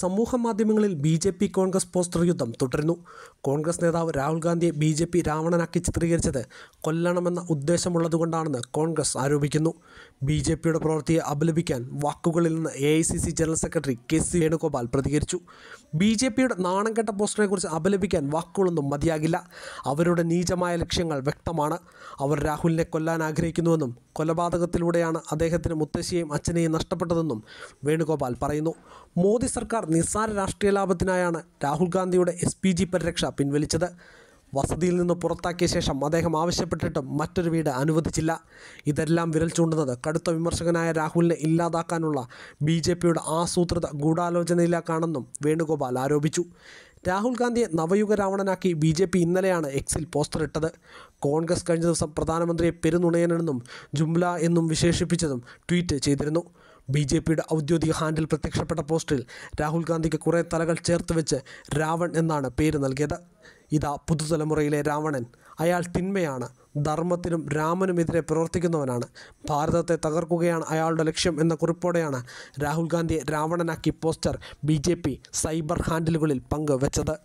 സമൂഹ മാധ്യമങ്ങളിൽ B J P Congress poster യുദ്ധം തുടരുന്നു കോൺഗ്രസ് നേതാവ് രാഹുൽ ഗാന്ധിയെ ബി ജെ പി രാവണനാക്കി ചിത്രീകരിച്ചത് കൊല്ലണമെന്ന ഉദ്ദേശമുള്ളതുകൊണ്ടാണെന്ന് കോൺഗ്രസ് ആരോപിക്കുന്നു ബി ജെ പിയുടെ പ്രവൃത്തിയെ അപലപിക്കാൻ വാക്കുകളിൽ നിന്ന് A I C C general secretary K C Venugopal പ്രതികരിച്ചു ബി ജെ പിയുടെ നാണംകെട്ട പോസ്റ്ററിനെക്കുറിച്ച് അപലപിക്കാൻ വാക്കുകളൊന്നും മതിയാകില്ല അവരുടെ നീചമായ ലക്ഷ്യങ്ങൾ വ്യക്തമാണ് അവർ രാഹുലിനെ കൊല്ലാൻ ആഗ്രഹിക്കുന്നുവെന്നും കൊലപാതകത്തിലൂടെയാണ് അദ്ദേഹത്തിന് മുത്തശ്ശിയെയും അച്ഛനെയും നഷ്ടപ്പെട്ടതെന്നും വേണുഗോപാൽ പറയുന്നു മോദി സർക്കാർ സർക്കാർ നിസ്സാര രാഷ്ട്രീയ ലാഭത്തിനായാണ് രാഹുൽ ഗാന്ധിയുടെ എസ് പി ജി പരിരക്ഷ പിൻവലിച്ചത് വസതിയിൽ നിന്ന് പുറത്താക്കിയ ശേഷം അദ്ദേഹം ആവശ്യപ്പെട്ടിട്ടും മറ്റൊരു വീട് അനുവദിച്ചില്ല ഇതെല്ലാം വിരൽ ചൂണ്ടുന്നത് കടുത്ത വിമർശകനായ രാഹുലിനെ ഇല്ലാതാക്കാനുള്ള ബി ജെ പിയുടെ ആസൂത്രിത ഗൂഢാലോചനയിലാക്കാണെന്നും വേണുഗോപാൽ ആരോപിച്ചു രാഹുൽ ഗാന്ധിയെ നവയുഗ രാവണനാക്കി ബി ജെ പി ഇന്നലെയാണ് എക്സിൽ പോസ്റ്റർ ഇട്ടത് കോൺഗ്രസ് കഴിഞ്ഞ ദിവസം പ്രധാനമന്ത്രിയെ പെരുനുണയനെന്നും ജുംല എന്നും വിശേഷിപ്പിച്ചതും ട്വീറ്റ് ചെയ്തിരുന്നു ബി ജെ പിയുടെ ഔദ്യോഗിക ഹാൻഡിൽ പ്രത്യക്ഷപ്പെട്ട പോസ്റ്റിൽ രാഹുൽ ഗാന്ധിക്ക് കുറേ തലകൾ ചേർത്ത് വെച്ച് രാവൺ എന്നാണ് പേര് നൽകിയത് ഇതാ പുതുതലമുറയിലെ രാവണൻ അയാൾ തിന്മയാണ് ധർമ്മത്തിനും രാമനുമെതിരെ പ്രവർത്തിക്കുന്നവനാണ് ഭാരതത്തെ തകർക്കുകയാണ് അയാളുടെ ലക്ഷ്യം എന്ന കുറിപ്പോടെയാണ് രാഹുൽ ഗാന്ധിയെ രാവണനാക്കി പോസ്റ്റർ ബി സൈബർ ഹാൻഡിലുകളിൽ പങ്കുവച്ചത്